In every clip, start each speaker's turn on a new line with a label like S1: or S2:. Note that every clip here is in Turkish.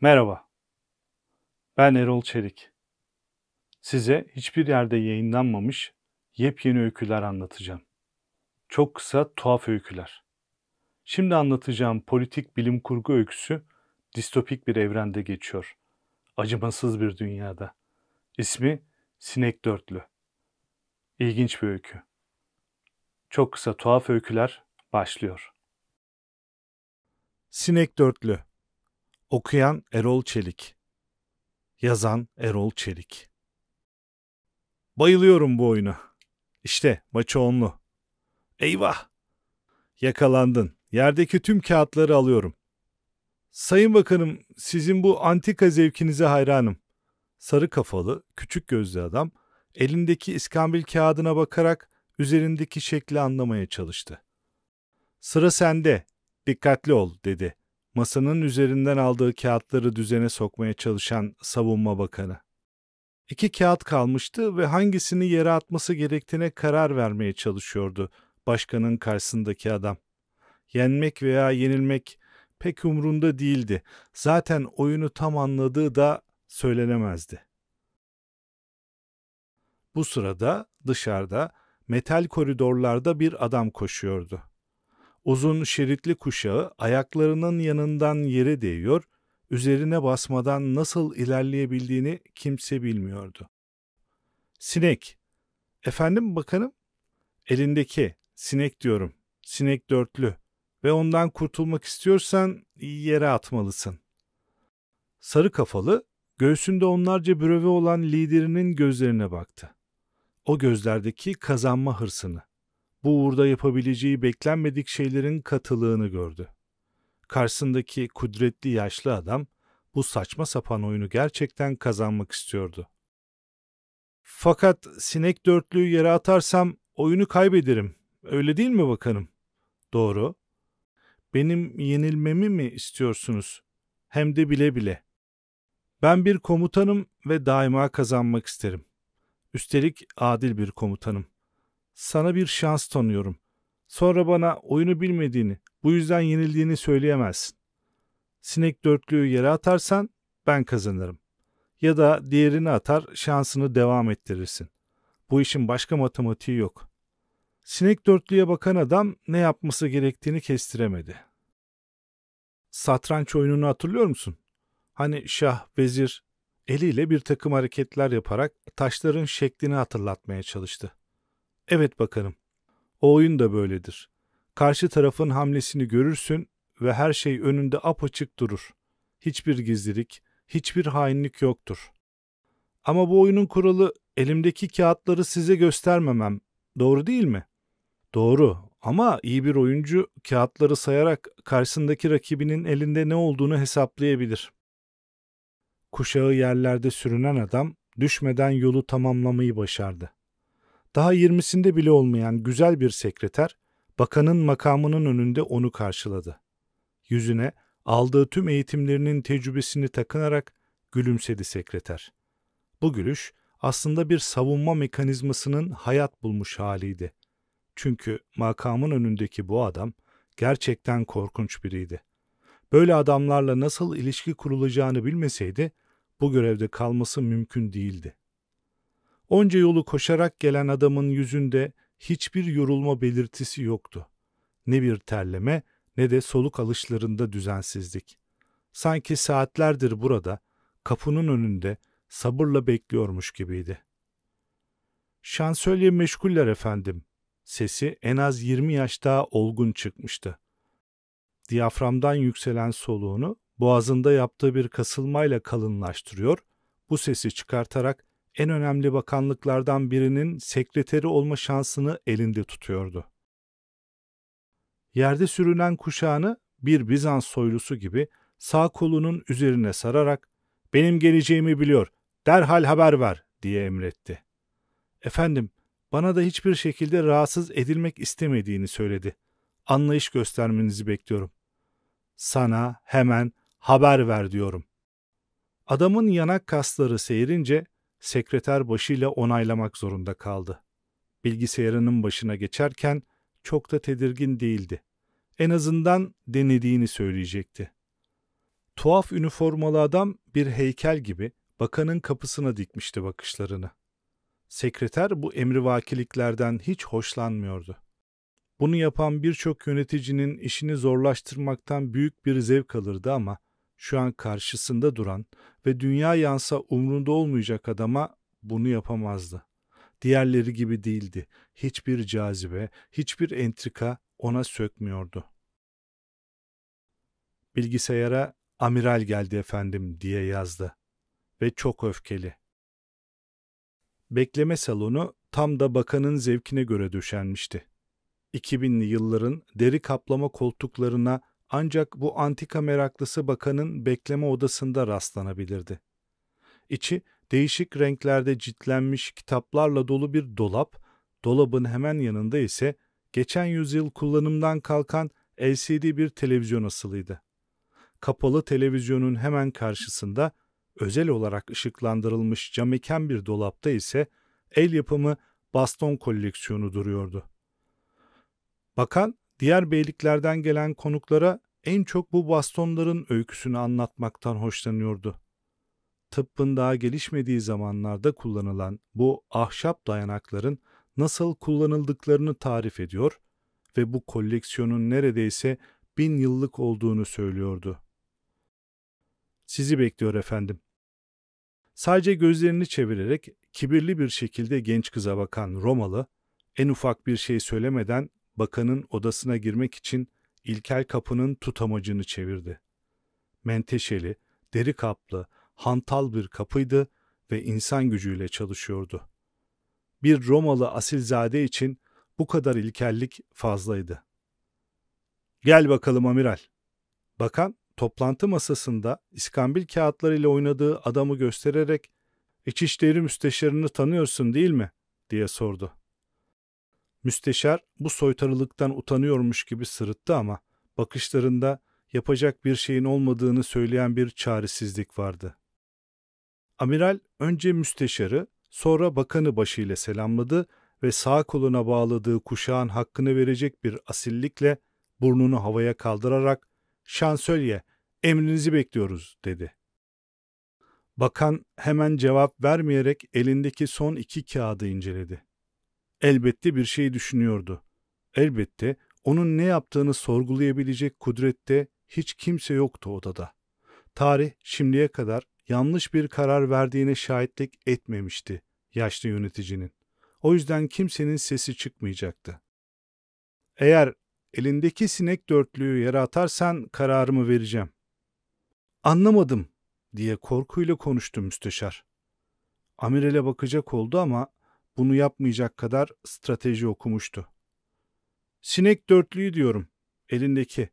S1: Merhaba, ben Erol Çelik. Size hiçbir yerde yayınlanmamış yepyeni öyküler anlatacağım. Çok kısa tuhaf öyküler. Şimdi anlatacağım politik bilim kurgu öyküsü distopik bir evrende geçiyor. Acımasız bir dünyada. İsmi Sinek Dörtlü. İlginç bir öykü. Çok kısa tuhaf öyküler başlıyor. Sinek Dörtlü Okuyan Erol Çelik Yazan Erol Çelik Bayılıyorum bu oyuna. İşte maçı onlu. Eyvah! Yakalandın. Yerdeki tüm kağıtları alıyorum. Sayın Bakanım, sizin bu antika zevkinize hayranım. Sarı kafalı, küçük gözlü adam elindeki iskambil kağıdına bakarak üzerindeki şekli anlamaya çalıştı. Sıra sende, dikkatli ol dedi masanın üzerinden aldığı kağıtları düzene sokmaya çalışan savunma bakanı. İki kağıt kalmıştı ve hangisini yere atması gerektiğine karar vermeye çalışıyordu başkanın karşısındaki adam. Yenmek veya yenilmek pek umrunda değildi. Zaten oyunu tam anladığı da söylenemezdi. Bu sırada dışarıda metal koridorlarda bir adam koşuyordu. Uzun şeritli kuşağı ayaklarının yanından yere değiyor, üzerine basmadan nasıl ilerleyebildiğini kimse bilmiyordu. Sinek. Efendim bakanım? Elindeki. Sinek diyorum. Sinek dörtlü. Ve ondan kurtulmak istiyorsan yere atmalısın. Sarı kafalı, göğsünde onlarca büröve olan liderinin gözlerine baktı. O gözlerdeki kazanma hırsını bu uğurda yapabileceği beklenmedik şeylerin katılığını gördü. Karşısındaki kudretli yaşlı adam bu saçma sapan oyunu gerçekten kazanmak istiyordu. Fakat sinek dörtlüğü yere atarsam oyunu kaybederim. Öyle değil mi bakanım? Doğru. Benim yenilmemi mi istiyorsunuz? Hem de bile bile. Ben bir komutanım ve daima kazanmak isterim. Üstelik adil bir komutanım.'' Sana bir şans tanıyorum. Sonra bana oyunu bilmediğini, bu yüzden yenildiğini söyleyemezsin. Sinek dörtlüğü yere atarsan ben kazanırım. Ya da diğerini atar şansını devam ettirirsin. Bu işin başka matematiği yok. Sinek dörtlüğe bakan adam ne yapması gerektiğini kestiremedi. Satranç oyununu hatırlıyor musun? Hani şah, vezir eliyle bir takım hareketler yaparak taşların şeklini hatırlatmaya çalıştı. Evet bakarım. O oyun da böyledir. Karşı tarafın hamlesini görürsün ve her şey önünde apaçık durur. Hiçbir gizlilik, hiçbir hainlik yoktur. Ama bu oyunun kuralı elimdeki kağıtları size göstermemem. Doğru değil mi? Doğru ama iyi bir oyuncu kağıtları sayarak karşısındaki rakibinin elinde ne olduğunu hesaplayabilir. Kuşağı yerlerde sürünen adam düşmeden yolu tamamlamayı başardı. Daha 20'sinde bile olmayan güzel bir sekreter, bakanın makamının önünde onu karşıladı. Yüzüne aldığı tüm eğitimlerinin tecrübesini takınarak gülümsedi sekreter. Bu gülüş aslında bir savunma mekanizmasının hayat bulmuş haliydi. Çünkü makamın önündeki bu adam gerçekten korkunç biriydi. Böyle adamlarla nasıl ilişki kurulacağını bilmeseydi bu görevde kalması mümkün değildi. Onca yolu koşarak gelen adamın yüzünde hiçbir yorulma belirtisi yoktu. Ne bir terleme ne de soluk alışlarında düzensizlik. Sanki saatlerdir burada, kapının önünde sabırla bekliyormuş gibiydi. Şansölye meşguller efendim. Sesi en az 20 yaş daha olgun çıkmıştı. Diyaframdan yükselen soluğunu boğazında yaptığı bir kasılmayla kalınlaştırıyor, bu sesi çıkartarak en önemli bakanlıklardan birinin sekreteri olma şansını elinde tutuyordu. Yerde sürünen kuşağını bir Bizans soylusu gibi sağ kolunun üzerine sararak "Benim geleceğimi biliyor. Derhal haber ver." diye emretti. Efendim, bana da hiçbir şekilde rahatsız edilmek istemediğini söyledi. Anlayış göstermenizi bekliyorum. Sana hemen haber ver diyorum. Adamın yanak kasları seyirince sekreter başıyla onaylamak zorunda kaldı. Bilgisayarının başına geçerken çok da tedirgin değildi. En azından denediğini söyleyecekti. Tuhaf üniformalı adam bir heykel gibi bakanın kapısına dikmişti bakışlarını. Sekreter bu emrivakiliklerden hiç hoşlanmıyordu. Bunu yapan birçok yöneticinin işini zorlaştırmaktan büyük bir zevk alırdı ama şu an karşısında duran ve dünya yansa umrunda olmayacak adama bunu yapamazdı. Diğerleri gibi değildi. Hiçbir cazibe, hiçbir entrika ona sökmüyordu. Bilgisayara amiral geldi efendim diye yazdı ve çok öfkeli. Bekleme salonu tam da bakanın zevkine göre döşenmişti. 2000'li yılların deri kaplama koltuklarına ancak bu antika meraklısı bakanın bekleme odasında rastlanabilirdi. İçi değişik renklerde ciltlenmiş kitaplarla dolu bir dolap, dolabın hemen yanında ise geçen yüzyıl kullanımdan kalkan LCD bir televizyon asılıydı. Kapalı televizyonun hemen karşısında özel olarak ışıklandırılmış cameken bir dolapta ise el yapımı baston koleksiyonu duruyordu. Bakan diğer beyliklerden gelen konuklara en çok bu bastonların öyküsünü anlatmaktan hoşlanıyordu. Tıbbın daha gelişmediği zamanlarda kullanılan bu ahşap dayanakların nasıl kullanıldıklarını tarif ediyor ve bu koleksiyonun neredeyse bin yıllık olduğunu söylüyordu. Sizi bekliyor efendim. Sadece gözlerini çevirerek kibirli bir şekilde genç kıza bakan Romalı, en ufak bir şey söylemeden bakanın odasına girmek için ilkel kapının tutamacını çevirdi. Menteşeli, deri kaplı, hantal bir kapıydı ve insan gücüyle çalışıyordu. Bir Romalı asilzade için bu kadar ilkellik fazlaydı. Gel bakalım amiral. Bakan toplantı masasında iskambil kağıtlarıyla oynadığı adamı göstererek İçişleri Müsteşarını tanıyorsun değil mi? diye sordu. Müsteşar bu soytarılıktan utanıyormuş gibi sırıttı ama bakışlarında yapacak bir şeyin olmadığını söyleyen bir çaresizlik vardı. Amiral önce müsteşarı, sonra bakanı başıyla selamladı ve sağ koluna bağladığı kuşağın hakkını verecek bir asillikle burnunu havaya kaldırarak "Şansölye, emrinizi bekliyoruz." dedi. Bakan hemen cevap vermeyerek elindeki son iki kağıdı inceledi elbette bir şey düşünüyordu. Elbette onun ne yaptığını sorgulayabilecek kudrette hiç kimse yoktu odada. Tarih şimdiye kadar yanlış bir karar verdiğine şahitlik etmemişti yaşlı yöneticinin. O yüzden kimsenin sesi çıkmayacaktı. Eğer elindeki sinek dörtlüğü yere atarsan kararımı vereceğim. Anlamadım diye korkuyla konuştu müsteşar. Amirele bakacak oldu ama bunu yapmayacak kadar strateji okumuştu. Sinek dörtlüyü diyorum, elindeki.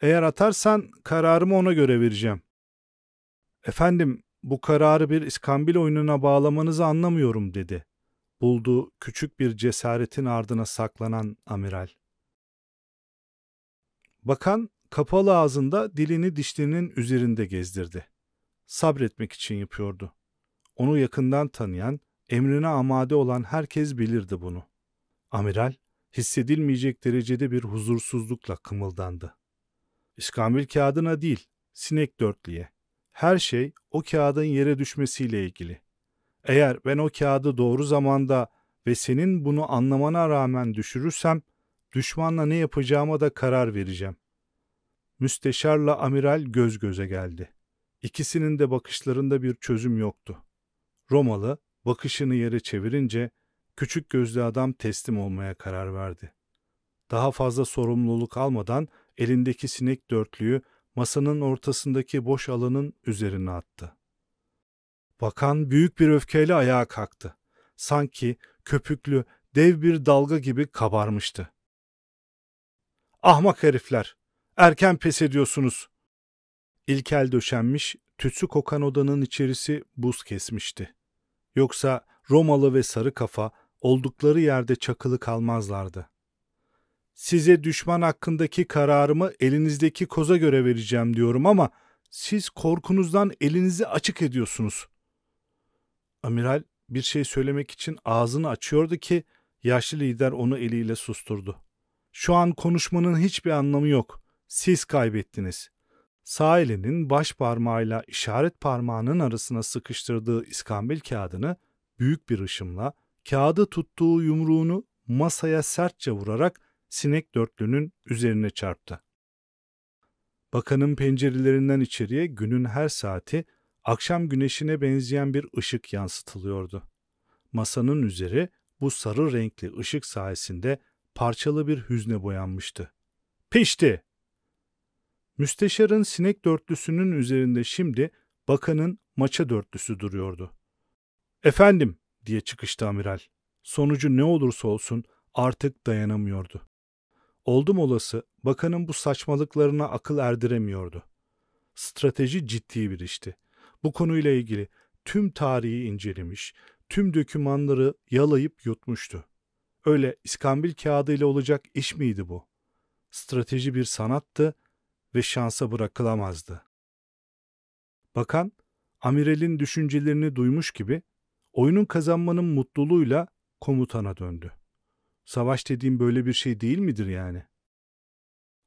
S1: Eğer atarsan kararımı ona göre vereceğim. Efendim, bu kararı bir iskambil oyununa bağlamanızı anlamıyorum dedi. Bulduğu küçük bir cesaretin ardına saklanan amiral. Bakan kapalı ağzında dilini dişlerinin üzerinde gezdirdi. Sabretmek için yapıyordu. Onu yakından tanıyan, Emrine amade olan herkes bilirdi bunu. Amiral, hissedilmeyecek derecede bir huzursuzlukla kımıldandı. İskambil kağıdına değil, sinek dörtlüye. Her şey o kağıdın yere düşmesiyle ilgili. Eğer ben o kağıdı doğru zamanda ve senin bunu anlamana rağmen düşürürsem, düşmanla ne yapacağıma da karar vereceğim. Müsteşarla amiral göz göze geldi. İkisinin de bakışlarında bir çözüm yoktu. Romalı bakışını yere çevirince küçük gözlü adam teslim olmaya karar verdi. Daha fazla sorumluluk almadan elindeki sinek dörtlüğü masanın ortasındaki boş alanın üzerine attı. Bakan büyük bir öfkeyle ayağa kalktı. Sanki köpüklü, dev bir dalga gibi kabarmıştı. Ahmak herifler! Erken pes ediyorsunuz! İlkel döşenmiş, tütsü kokan odanın içerisi buz kesmişti. Yoksa Romalı ve sarı kafa oldukları yerde çakılı kalmazlardı. Size düşman hakkındaki kararımı elinizdeki koza göre vereceğim diyorum ama siz korkunuzdan elinizi açık ediyorsunuz. Amiral bir şey söylemek için ağzını açıyordu ki yaşlı lider onu eliyle susturdu. Şu an konuşmanın hiçbir anlamı yok. Siz kaybettiniz sağ elinin baş parmağıyla işaret parmağının arasına sıkıştırdığı iskambil kağıdını büyük bir ışımla kağıdı tuttuğu yumruğunu masaya sertçe vurarak sinek dörtlünün üzerine çarptı. Bakanın pencerelerinden içeriye günün her saati akşam güneşine benzeyen bir ışık yansıtılıyordu. Masanın üzeri bu sarı renkli ışık sayesinde parçalı bir hüzne boyanmıştı. Pişti! Müsteşarın sinek dörtlüsünün üzerinde şimdi bakanın maça dörtlüsü duruyordu. Efendim diye çıkıştı amiral. Sonucu ne olursa olsun artık dayanamıyordu. Oldum olası bakanın bu saçmalıklarına akıl erdiremiyordu. Strateji ciddi bir işti. Bu konuyla ilgili tüm tarihi incelemiş, tüm dökümanları yalayıp yutmuştu. Öyle iskambil kağıdıyla olacak iş miydi bu? Strateji bir sanattı ve şansa bırakılamazdı. Bakan, amirelin düşüncelerini duymuş gibi oyunun kazanmanın mutluluğuyla komutana döndü. Savaş dediğim böyle bir şey değil midir yani?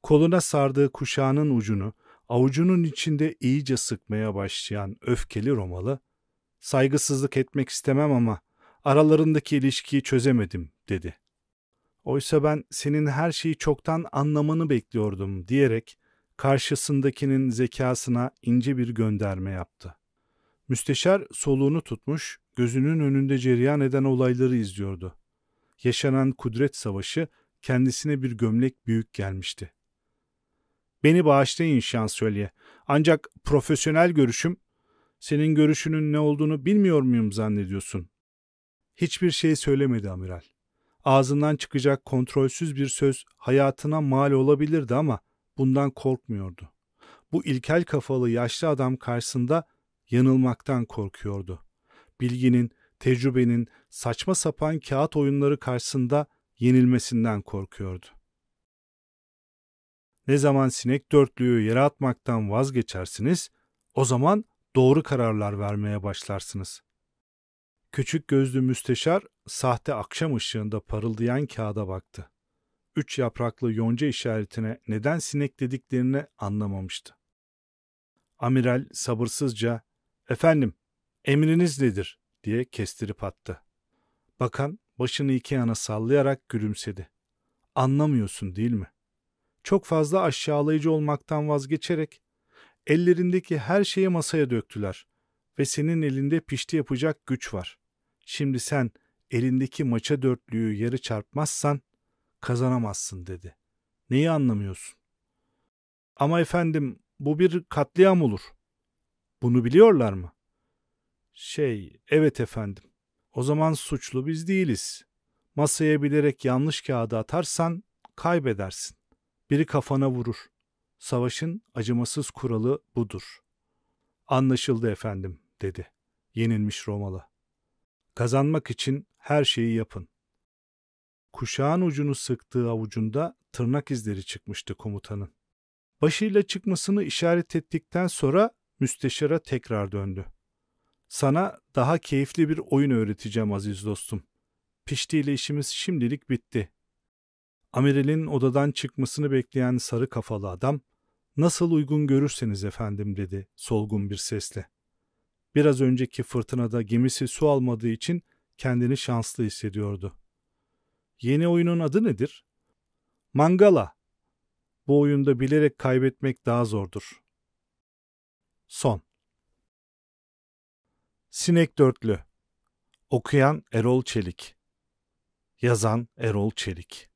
S1: Koluna sardığı kuşağının ucunu avucunun içinde iyice sıkmaya başlayan öfkeli Romalı, saygısızlık etmek istemem ama aralarındaki ilişkiyi çözemedim dedi. Oysa ben senin her şeyi çoktan anlamanı bekliyordum diyerek karşısındakinin zekasına ince bir gönderme yaptı. Müsteşar soluğunu tutmuş, gözünün önünde cereyan eden olayları izliyordu. Yaşanan kudret savaşı kendisine bir gömlek büyük gelmişti. Beni bağışlayın şansölye. Ancak profesyonel görüşüm, senin görüşünün ne olduğunu bilmiyor muyum zannediyorsun? Hiçbir şey söylemedi amiral. Ağzından çıkacak kontrolsüz bir söz hayatına mal olabilirdi ama bundan korkmuyordu. Bu ilkel kafalı yaşlı adam karşısında yanılmaktan korkuyordu. Bilginin, tecrübenin saçma sapan kağıt oyunları karşısında yenilmesinden korkuyordu. Ne zaman sinek dörtlüğü yere atmaktan vazgeçersiniz, o zaman doğru kararlar vermeye başlarsınız. Küçük gözlü müsteşar sahte akşam ışığında parıldayan kağıda baktı üç yapraklı yonca işaretine neden sinek dediklerini anlamamıştı. Amiral sabırsızca ''Efendim, emriniz nedir?'' diye kestirip attı. Bakan başını iki yana sallayarak gülümsedi. ''Anlamıyorsun değil mi? Çok fazla aşağılayıcı olmaktan vazgeçerek ellerindeki her şeyi masaya döktüler ve senin elinde pişti yapacak güç var. Şimdi sen elindeki maça dörtlüğü yarı çarpmazsan kazanamazsın dedi. Neyi anlamıyorsun? Ama efendim bu bir katliam olur. Bunu biliyorlar mı? Şey, evet efendim. O zaman suçlu biz değiliz. Masaya bilerek yanlış kağıdı atarsan kaybedersin. Biri kafana vurur. Savaşın acımasız kuralı budur. Anlaşıldı efendim, dedi yenilmiş Romalı. Kazanmak için her şeyi yapın kuşağın ucunu sıktığı avucunda tırnak izleri çıkmıştı komutanın. Başıyla çıkmasını işaret ettikten sonra müsteşara tekrar döndü. Sana daha keyifli bir oyun öğreteceğim aziz dostum. Piştiyle işimiz şimdilik bitti. Amiralin odadan çıkmasını bekleyen sarı kafalı adam, nasıl uygun görürseniz efendim dedi solgun bir sesle. Biraz önceki fırtınada gemisi su almadığı için kendini şanslı hissediyordu. Yeni oyunun adı nedir? Mangala. Bu oyunda bilerek kaybetmek daha zordur. Son. Sinek Dörtlü. Okuyan Erol Çelik. Yazan Erol Çelik.